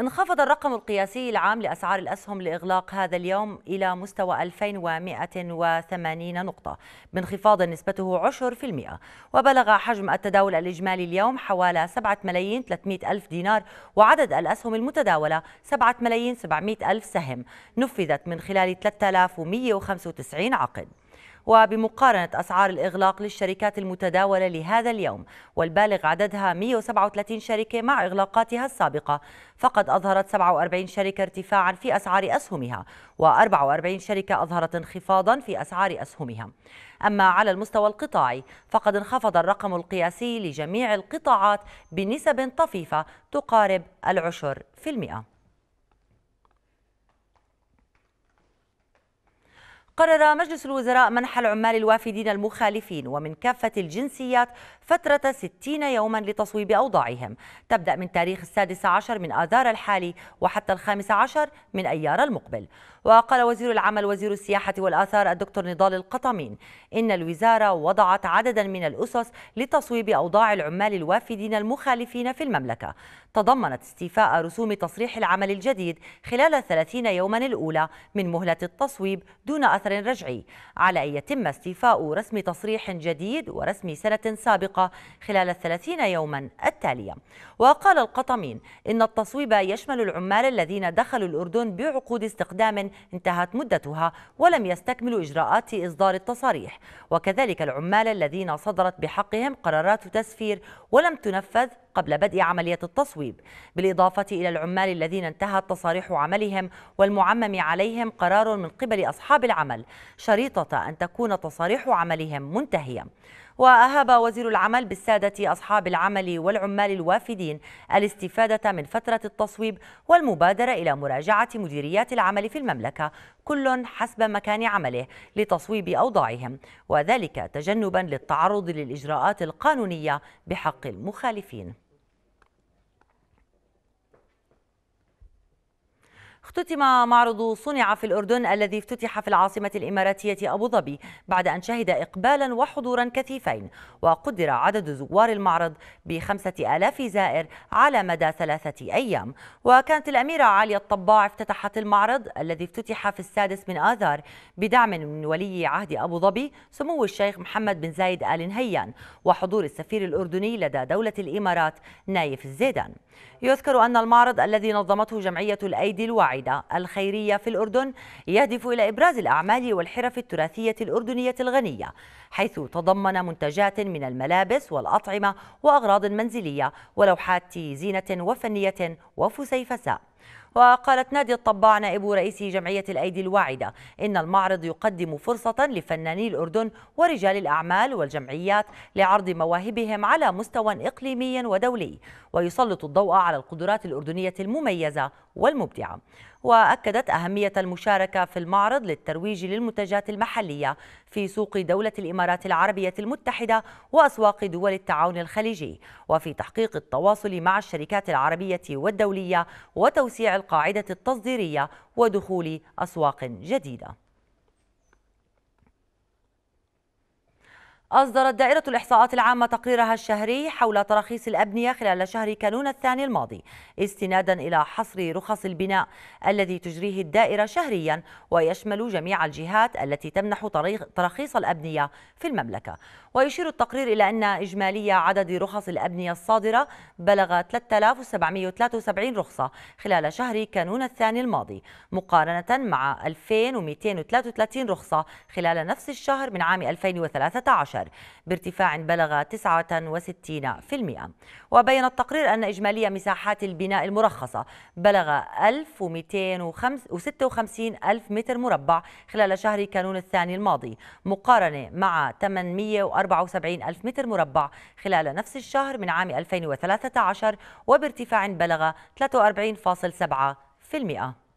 انخفض الرقم القياسي العام لأسعار الأسهم لإغلاق هذا اليوم إلى مستوى 2180 نقطة بانخفاض نسبته 10% وبلغ حجم التداول الإجمالي اليوم حوالي 7 ملايين 300 ألف دينار وعدد الأسهم المتداولة 7 ملايين 700 ألف سهم نفذت من خلال 3195 عقد وبمقارنة أسعار الإغلاق للشركات المتداولة لهذا اليوم والبالغ عددها 137 شركة مع إغلاقاتها السابقة فقد أظهرت 47 شركة ارتفاعا في أسعار أسهمها و44 شركة أظهرت انخفاضا في أسعار أسهمها أما على المستوى القطاعي فقد انخفض الرقم القياسي لجميع القطاعات بنسب طفيفة تقارب العشر في المئة قرر مجلس الوزراء منح العمال الوافدين المخالفين ومن كافة الجنسيات فترة 60 يوما لتصويب أوضاعهم تبدأ من تاريخ السادس عشر من آذار الحالي وحتى الخامس عشر من أيار المقبل وقال وزير العمل وزير السياحة والآثار الدكتور نضال القطمين إن الوزارة وضعت عددا من الأسس لتصويب أوضاع العمال الوافدين المخالفين في المملكة تضمنت استيفاء رسوم تصريح العمل الجديد خلال 30 يوما الأولى من مهلة التصويب دون أثر رجعي على أن يتم استيفاء رسم تصريح جديد ورسم سنة سابقة خلال 30 يوما التالية وقال القطمين إن التصويب يشمل العمال الذين دخلوا الأردن بعقود استقدام انتهت مدتها ولم يستكملوا إجراءات إصدار التصاريح وكذلك العمال الذين صدرت بحقهم قرارات تسفير ولم تنفذ قبل بدء عملية التصويب بالإضافة إلى العمال الذين انتهت تصاريح عملهم والمعمم عليهم قرار من قبل أصحاب العمل شريطة أن تكون تصاريح عملهم منتهية وأهاب وزير العمل بالسادة أصحاب العمل والعمال الوافدين الاستفادة من فترة التصويب والمبادرة إلى مراجعة مديريات العمل في المملكة كل حسب مكان عمله لتصويب أوضاعهم وذلك تجنبا للتعرض للإجراءات القانونية بحق المخالفين اختتم معرض صنع في الأردن الذي افتتح في العاصمة الإماراتية أبو ظبي بعد أن شهد إقبالا وحضورا كثيفين وقدر عدد زوار المعرض بخمسة آلاف زائر على مدى ثلاثة أيام وكانت الأميرة عالية الطباع افتتحت المعرض الذي افتتح في السادس من آذار بدعم من ولي عهد أبو ظبي سمو الشيخ محمد بن زايد آل نهيان وحضور السفير الأردني لدى دولة الإمارات نايف الزيدان يذكر أن المعرض الذي نظمته جمعية الأيدي الواعية البعيدة الخيرية في الأردن يهدف إلى إبراز الأعمال والحرف التراثية الأردنية الغنية حيث تضمن منتجات من الملابس والأطعمة وأغراض منزلية ولوحات زينة وفنية وفسيفساء وقالت نادي الطباع نائب رئيس جمعية الأيدي الواعدة إن المعرض يقدم فرصة لفناني الأردن ورجال الأعمال والجمعيات لعرض مواهبهم على مستوى إقليمي ودولي ويسلط الضوء على القدرات الأردنية المميزة والمبدعة وأكدت أهمية المشاركة في المعرض للترويج للمنتجات المحلية في سوق دولة الإمارات العربية المتحدة وأسواق دول التعاون الخليجي وفي تحقيق التواصل مع الشركات العربية والدولية وتوسيع القاعدة التصديرية ودخول أسواق جديدة أصدرت دائرة الإحصاءات العامة تقريرها الشهري حول تراخيص الأبنية خلال شهر كانون الثاني الماضي استنادا إلى حصر رخص البناء الذي تجريه الدائرة شهريا ويشمل جميع الجهات التي تمنح تراخيص الأبنية في المملكة ويشير التقرير إلى أن إجمالي عدد رخص الأبنية الصادرة بلغ 3773 رخصة خلال شهر كانون الثاني الماضي مقارنة مع 2233 رخصة خلال نفس الشهر من عام 2013 بارتفاع بلغ 69% وبين التقرير أن إجمالية مساحات البناء المرخصة بلغ 1256 ألف متر مربع خلال شهر كانون الثاني الماضي مقارنة مع 874 ألف متر مربع خلال نفس الشهر من عام 2013 وبارتفاع بلغ 43.7%